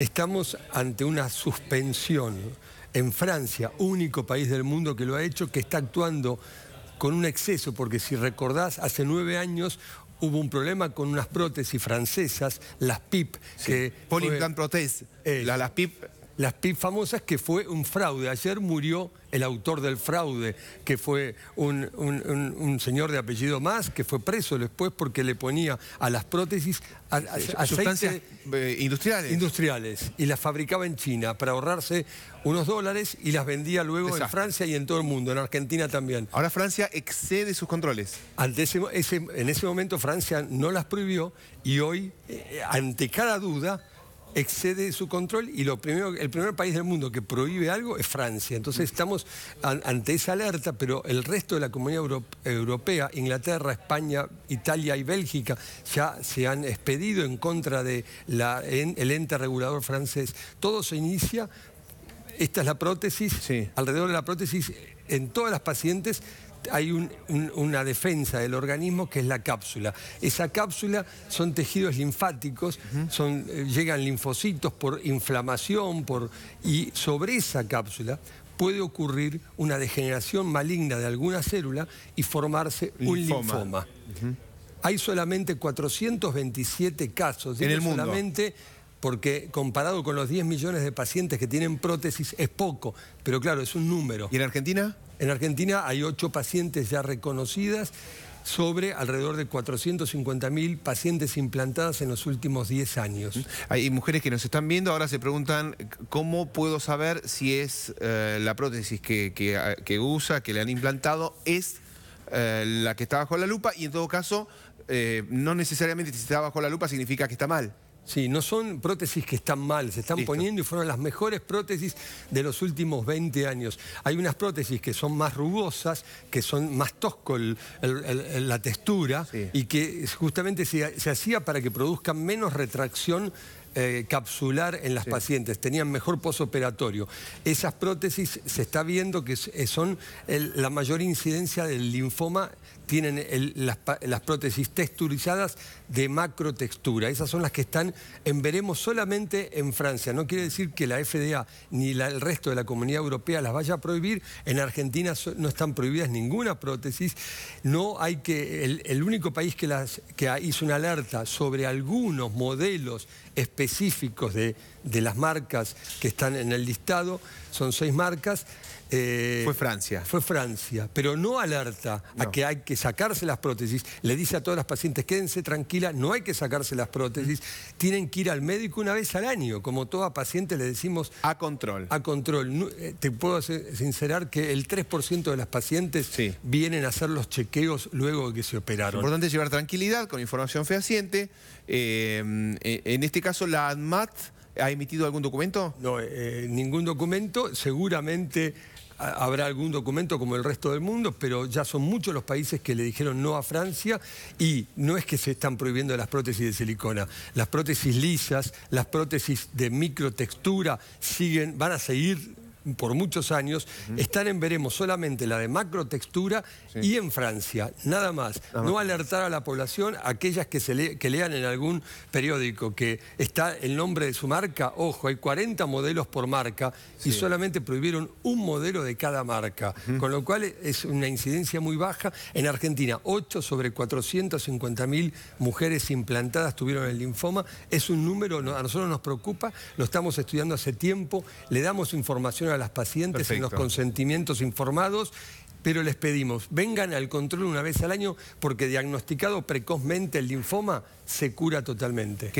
Estamos ante una suspensión en Francia, único país del mundo que lo ha hecho, que está actuando con un exceso, porque si recordás, hace nueve años hubo un problema con unas prótesis francesas, las PIP. que las PIP las PIB famosas, que fue un fraude. Ayer murió el autor del fraude, que fue un, señor de apellido más, que fue preso después porque le ponía a las prótesis a, sustancias eh, industriales. industriales y las fabricaba en China para ahorrarse unos dólares y las vendía luego en Francia y en todo el mundo, en Argentina también. Ahora Francia excede sus controles. en ese momento Francia no las prohibió y hoy, eh, ante cada duda, excede su control y el primer país del mundo que prohíbe algo es Francia. Entonces mm. estamos ante esa alerta, pero el resto de la comunidad europea, Inglaterra, España, Italia y Bélgica, ya se han expedido en contra del ente regulador francés. Todo se inicia, esta es la prótesis, alrededor de la prótesis, en todas las pacientes hay una defensa del organismo que es la cápsula. Esa cápsula son tejidos linfáticos, eh, llegan linfocitos por inflamación, y sobre esa cápsula puede ocurrir una degeneración maligna de alguna célula y formarse un linfoma. Hay solamente 427 casos. En el mundo porque comparado con los 10 millones de pacientes que tienen prótesis es poco, pero claro, es un número. ¿Y en Argentina? En Argentina hay 8 pacientes ya reconocidas sobre alrededor de 450.000 pacientes implantadas en los últimos 10 años. Mm. Hay mujeres que nos están viendo, ahora se preguntan, ¿cómo puedo saber si es eh, la prótesis eh, que, usa, que le han implantado, es eh, la que está bajo la lupa? Y en todo caso, no necesariamente si está bajo la lupa significa que está mal. Sí, no son prótesis que están mal, se están poniendo y fueron las mejores prótesis de los últimos 20 años. Hay unas prótesis que son más rugosas, que son más tosco la textura y que justamente se, se hacía para que produzcan menos retracción eh, capsular en las pacientes, tenían mejor posoperatorio. Esas prótesis se está viendo que eh, son la mayor incidencia del linfoma tienen las, prótesis texturizadas de macrotextura. Esas son las que están en veremos solamente en Francia. No quiere decir que la FDA ni el resto de la comunidad europea las vaya a prohibir. En Argentina no están prohibidas ninguna prótesis. No hay que. El, único país que, las, que hizo una alerta sobre algunos modelos específicos de, las marcas que están en el listado, son seis marcas. Eh, fue Francia. Fue Francia, pero no alerta a que hay que sacarse las prótesis. Le dice a todas las pacientes, quédense tranquila no hay que sacarse las prótesis. Tienen que ir al médico una vez al año, como toda paciente le decimos... A control. A control. Eh, te puedo sincerar que el 3% de las pacientes vienen a hacer los chequeos luego de que se operaron. importante llevar tranquilidad con información fehaciente. Eh, en este caso caso la ADMAT ha emitido algún documento? No, eh, ningún documento. Seguramente ah, habrá algún documento como el resto del mundo, pero ya son muchos los países que le dijeron no a Francia y no es que se están prohibiendo las prótesis de silicona. Las prótesis lisas, las prótesis de microtextura siguen, van a seguir por muchos años, están en veremos solamente la de macro textura y en Francia, nada más. No alertar a la población, aquellas que, se lean en algún periódico que está el nombre de su marca, ojo, hay 40 modelos por marca y solamente prohibieron un modelo de cada marca, con lo cual es una incidencia muy baja. En Argentina, 8 sobre 450.000 mujeres implantadas tuvieron el linfoma, es un número, a nosotros nos preocupa, lo estamos estudiando hace tiempo, le damos información a las pacientes en los consentimientos informados pero les pedimos, vengan al control una vez al año porque diagnosticado precozmente el linfoma se cura totalmente.